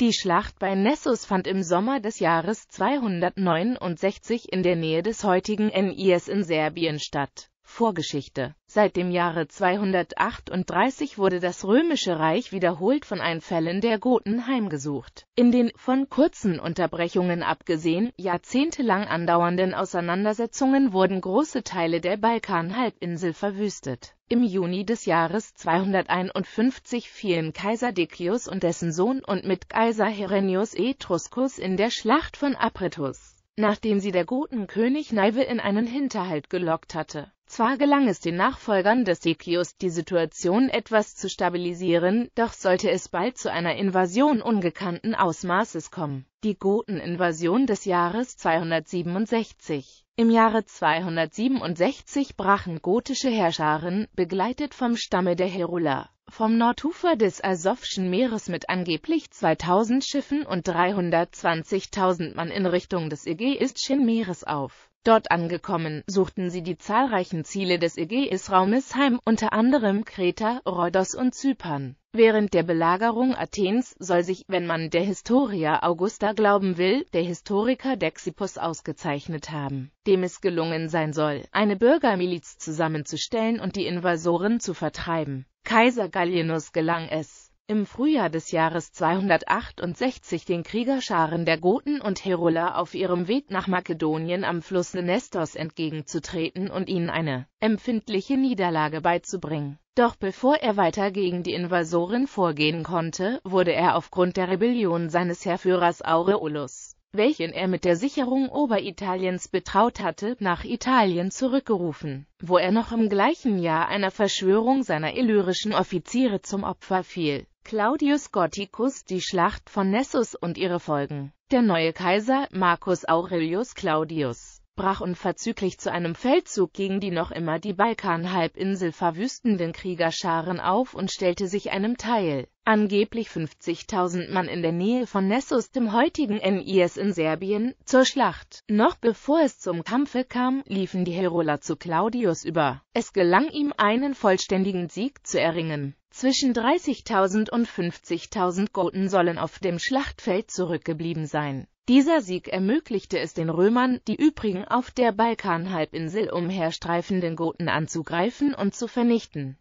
Die Schlacht bei Nessus fand im Sommer des Jahres 269 in der Nähe des heutigen Nis in Serbien statt. Vorgeschichte Seit dem Jahre 238 wurde das Römische Reich wiederholt von Einfällen der Goten heimgesucht. In den, von kurzen Unterbrechungen abgesehen, jahrzehntelang andauernden Auseinandersetzungen wurden große Teile der Balkanhalbinsel verwüstet im Juni des Jahres 251 fielen Kaiser Decius und dessen Sohn und mit Kaiser Herennius Etruscus in der Schlacht von Apretus, nachdem sie der guten König Neive in einen Hinterhalt gelockt hatte. Zwar gelang es den Nachfolgern des Sekius, die Situation etwas zu stabilisieren, doch sollte es bald zu einer Invasion ungekannten Ausmaßes kommen. Die Goten-Invasion des Jahres 267 Im Jahre 267 brachen gotische Herrscharen, begleitet vom Stamme der Herula, vom Nordufer des Asowschen Meeres mit angeblich 2000 Schiffen und 320.000 Mann in Richtung des Ägäischen Meeres auf Dort angekommen, suchten sie die zahlreichen Ziele des Ägäisraumes heim, unter anderem Kreta, Rhodos und Zypern. Während der Belagerung Athens soll sich, wenn man der Historia Augusta glauben will, der Historiker Dexippus ausgezeichnet haben, dem es gelungen sein soll, eine Bürgermiliz zusammenzustellen und die Invasoren zu vertreiben. Kaiser Gallienus gelang es, im Frühjahr des Jahres 268 den Kriegerscharen der Goten und Heruler auf ihrem Weg nach Makedonien am Fluss Nestos entgegenzutreten und ihnen eine empfindliche Niederlage beizubringen. Doch bevor er weiter gegen die Invasoren vorgehen konnte, wurde er aufgrund der Rebellion seines Herrführers Aureolus welchen er mit der Sicherung Oberitaliens betraut hatte, nach Italien zurückgerufen, wo er noch im gleichen Jahr einer Verschwörung seiner illyrischen Offiziere zum Opfer fiel Claudius Gothicus die Schlacht von Nessus und ihre Folgen. Der neue Kaiser, Marcus Aurelius Claudius, brach unverzüglich zu einem Feldzug gegen die noch immer die Balkanhalbinsel verwüstenden Kriegerscharen auf und stellte sich einem Teil, angeblich 50.000 Mann in der Nähe von Nessus, dem heutigen NIS in Serbien, zur Schlacht. Noch bevor es zum Kampfe kam, liefen die Heroler zu Claudius über. Es gelang ihm, einen vollständigen Sieg zu erringen. Zwischen 30.000 und 50.000 Goten sollen auf dem Schlachtfeld zurückgeblieben sein. Dieser Sieg ermöglichte es den Römern, die übrigen auf der Balkanhalbinsel umherstreifenden Goten anzugreifen und zu vernichten.